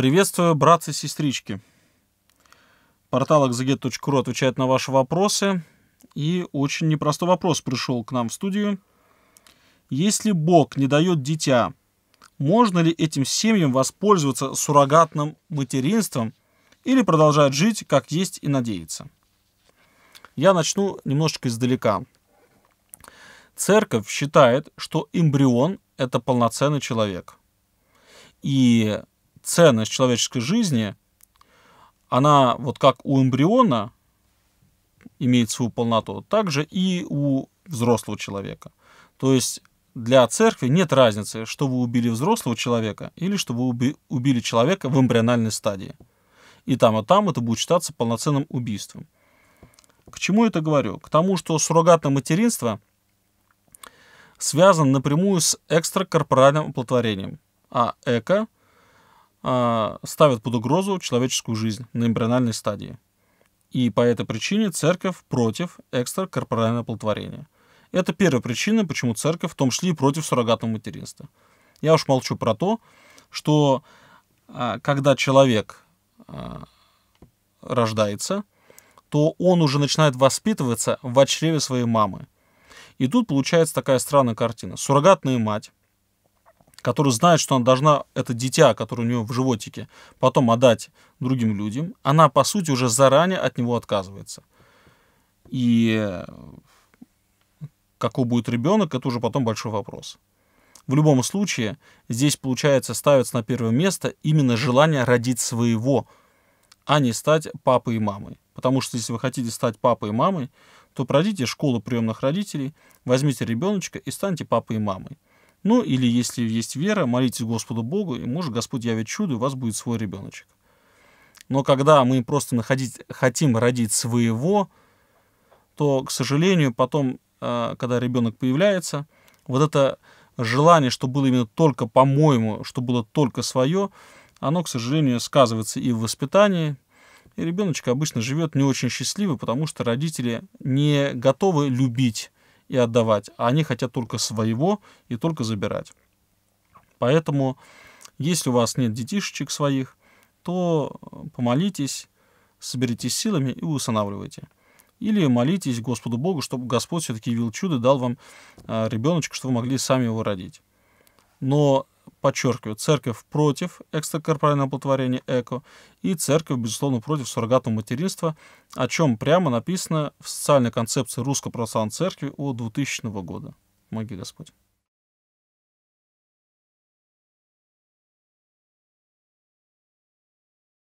Приветствую, братцы и сестрички. Портал exeget.ru отвечает на ваши вопросы. И очень непростой вопрос пришел к нам в студию. Если Бог не дает дитя, можно ли этим семьям воспользоваться суррогатным материнством или продолжать жить, как есть и надеяться? Я начну немножечко издалека. Церковь считает, что эмбрион – это полноценный человек. И ценность человеческой жизни, она вот как у эмбриона имеет свою полноту, также и у взрослого человека. То есть для церкви нет разницы, что вы убили взрослого человека или что вы убили человека в эмбриональной стадии. И там, и там это будет считаться полноценным убийством. К чему это говорю? К тому, что суррогатное материнство связано напрямую с экстракорпоральным оплодотворением, а эко – а, ставят под угрозу человеческую жизнь на эмбриональной стадии. И по этой причине церковь против экстракорпорального оплодотворения. Это первая причина, почему церковь в том числе и против суррогатного материнства. Я уж молчу про то, что а, когда человек а, рождается, то он уже начинает воспитываться в чреве своей мамы. И тут получается такая странная картина. Суррогатная мать которая знает, что она должна это дитя, которое у нее в животике, потом отдать другим людям, она, по сути, уже заранее от него отказывается. И э, какой будет ребенок, это уже потом большой вопрос. В любом случае, здесь, получается, ставится на первое место именно желание родить своего, а не стать папой и мамой. Потому что если вы хотите стать папой и мамой, то пройдите школу приемных родителей, возьмите ребеночка и станьте папой и мамой. Ну, или если есть вера, молитесь Господу Богу, и может Господь явит чудо, и у вас будет свой ребеночек. Но когда мы просто находить, хотим родить своего, то, к сожалению, потом, э, когда ребенок появляется, вот это желание, что было именно только по-моему, что было только свое, оно, к сожалению, сказывается и в воспитании, и ребеночек обычно живет не очень счастливо, потому что родители не готовы любить и отдавать, а они хотят только своего и только забирать. Поэтому, если у вас нет детишечек своих, то э, помолитесь, соберитесь силами и усстанавливайте. Или молитесь Господу Богу, чтобы Господь все-таки явил чудо, дал вам э, ребеночка, чтобы вы могли сами его родить. Но подчеркиваю, церковь против экстракорпорального оплодотворения ЭКО и церковь, безусловно, против суррогатного материнства, о чем прямо написано в социальной концепции Русской Православной Церкви от 2000 года. Моги Господь.